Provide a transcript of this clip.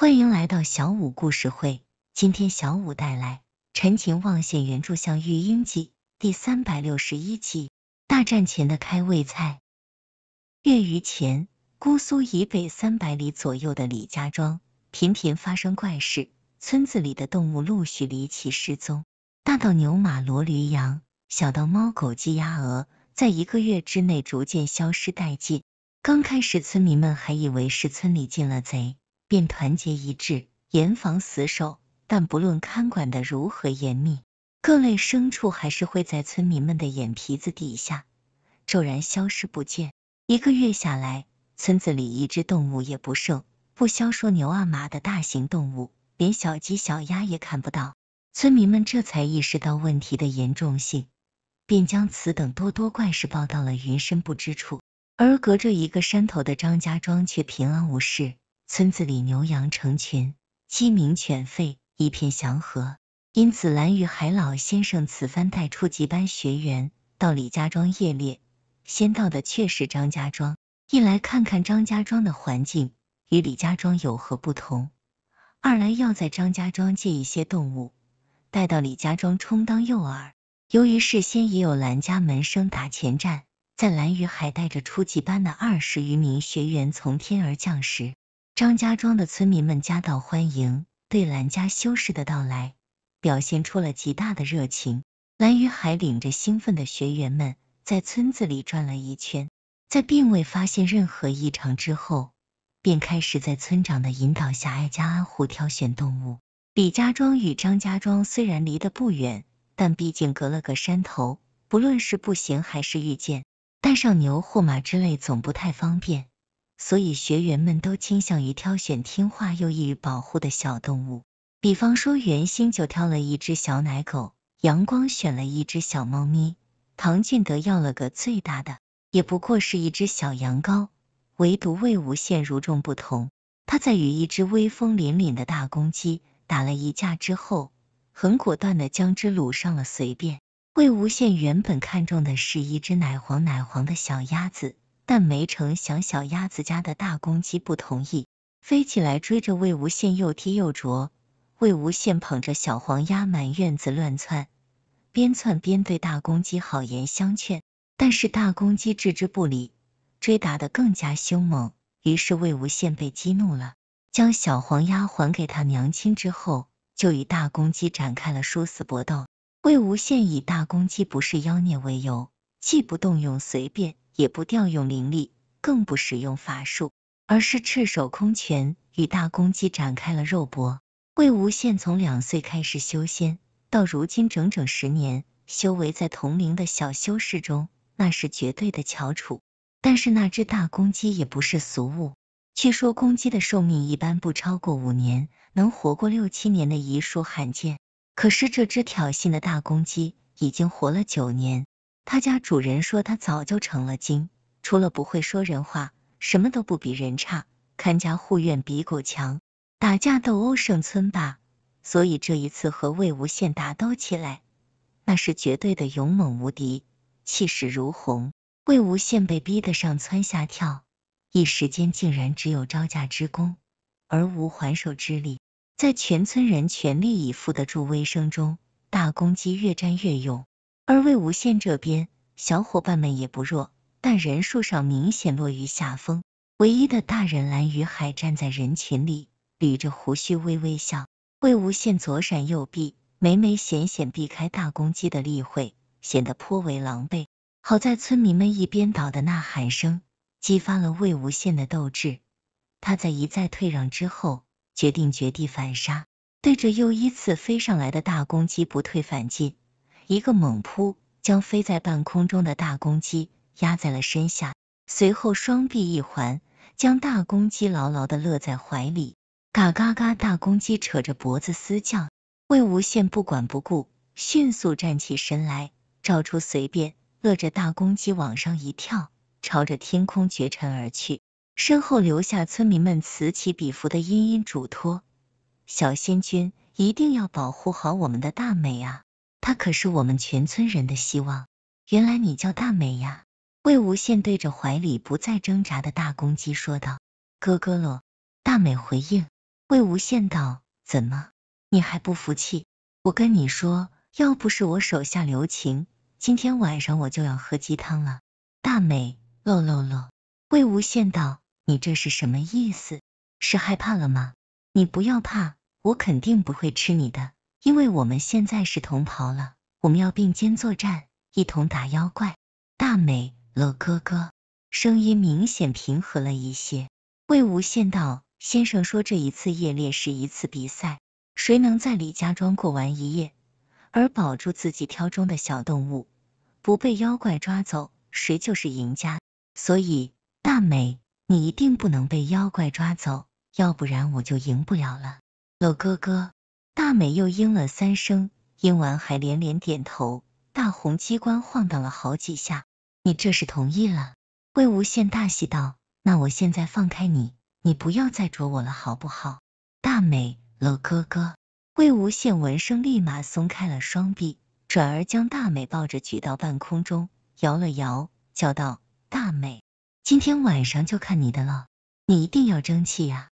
欢迎来到小五故事会。今天小五带来《陈情望线原著《向玉英记》第三百六十一集：大战前的开胃菜。月余前，姑苏以北三百里左右的李家庄，频频发生怪事。村子里的动物陆续离奇失踪，大到牛马骡驴羊，小到猫狗鸡鸭鹅，在一个月之内逐渐消失殆尽。刚开始，村民们还以为是村里进了贼。便团结一致，严防死守。但不论看管的如何严密，各类牲畜还是会在村民们的眼皮子底下骤然消失不见。一个月下来，村子里一只动物也不剩，不消说牛啊马的大型动物，连小鸡小鸭也看不到。村民们这才意识到问题的严重性，便将此等多多怪事报到了云深不知处。而隔着一个山头的张家庄却平安无事。村子里牛羊成群，鸡鸣犬吠，一片祥和。因此，蓝雨海老先生此番带初级班学员到李家庄夜猎，先到的却是张家庄，一来看看张家庄的环境与李家庄有何不同；二来要在张家庄借一些动物带到李家庄充当诱饵。由于事先已有蓝家门生打前站，在蓝雨海带着初级班的二十余名学员从天而降时。张家庄的村民们夹道欢迎，对蓝家修士的到来表现出了极大的热情。蓝雨海领着兴奋的学员们在村子里转了一圈，在并未发现任何异常之后，便开始在村长的引导下挨家挨户挑选动物。李家庄与张家庄虽然离得不远，但毕竟隔了个山头，不论是步行还是遇见，带上牛或马之类总不太方便。所以学员们都倾向于挑选听话又易于保护的小动物，比方说袁心就挑了一只小奶狗，阳光选了一只小猫咪，唐俊德要了个最大的，也不过是一只小羊羔。唯独魏无羡与众不同，他在与一只威风凛凛的大公鸡打了一架之后，很果断的将之掳上了。随便，魏无羡原本看中的是一只奶黄奶黄的小鸭子。但没成想，小鸭子家的大公鸡不同意，飞起来追着魏无羡又踢又啄。魏无羡捧着小黄鸭满院子乱窜，边窜边对大公鸡好言相劝，但是大公鸡置之不理，追打的更加凶猛。于是魏无羡被激怒了，将小黄鸭还给他娘亲之后，就与大公鸡展开了殊死搏斗。魏无羡以大公鸡不是妖孽为由，既不动用随便。也不调用灵力，更不使用法术，而是赤手空拳与大公鸡展开了肉搏。魏无羡从两岁开始修仙，到如今整整十年，修为在同龄的小修士中那是绝对的翘楚。但是那只大公鸡也不是俗物，据说公鸡的寿命一般不超过五年，能活过六七年的遗属罕见。可是这只挑衅的大公鸡已经活了九年。他家主人说，他早就成了精，除了不会说人话，什么都不比人差，看家护院比狗强，打架斗殴胜村霸。所以这一次和魏无羡打斗起来，那是绝对的勇猛无敌，气势如虹。魏无羡被逼得上蹿下跳，一时间竟然只有招架之功，而无还手之力。在全村人全力以赴的助威声中，大公鸡越战越勇。而魏无羡这边，小伙伴们也不弱，但人数上明显落于下风。唯一的大人蓝雨海站在人群里，捋着胡须微微笑。魏无羡左闪右避，每每险险避开大公鸡的立绘，显得颇为狼狈。好在村民们一边倒的呐喊声激发了魏无羡的斗志，他在一再退让之后，决定绝地反杀，对着又一次飞上来的大公鸡不退反进。一个猛扑，将飞在半空中的大公鸡压在了身下，随后双臂一环，将大公鸡牢牢的勒在怀里。嘎嘎嘎！大公鸡扯着脖子嘶叫。魏无羡不管不顾，迅速站起身来，照出随便，勒着大公鸡往上一跳，朝着天空绝尘而去，身后留下村民们此起彼伏的殷殷嘱托：“小仙君，一定要保护好我们的大美啊！”他可是我们全村人的希望。原来你叫大美呀？魏无羡对着怀里不再挣扎的大公鸡说道：“哥哥咯。”大美回应。魏无羡道：“怎么，你还不服气？我跟你说，要不是我手下留情，今天晚上我就要喝鸡汤了。”大美，咯咯咯。魏无羡道：“你这是什么意思？是害怕了吗？你不要怕，我肯定不会吃你的。”因为我们现在是同袍了，我们要并肩作战，一同打妖怪。大美，乐哥哥，声音明显平和了一些。魏无羡道：“先生说，这一次夜猎是一次比赛，谁能在李家庄过完一夜，而保住自己挑中的小动物，不被妖怪抓走，谁就是赢家。所以，大美，你一定不能被妖怪抓走，要不然我就赢不了了。”乐哥哥。大美又应了三声，应完还连连点头，大红机关晃荡了好几下。你这是同意了？魏无羡大喜道，那我现在放开你，你不要再捉我了好不好？大美，乐哥哥。魏无羡闻声立马松开了双臂，转而将大美抱着举到半空中，摇了摇，叫道：大美，今天晚上就看你的了，你一定要争气呀！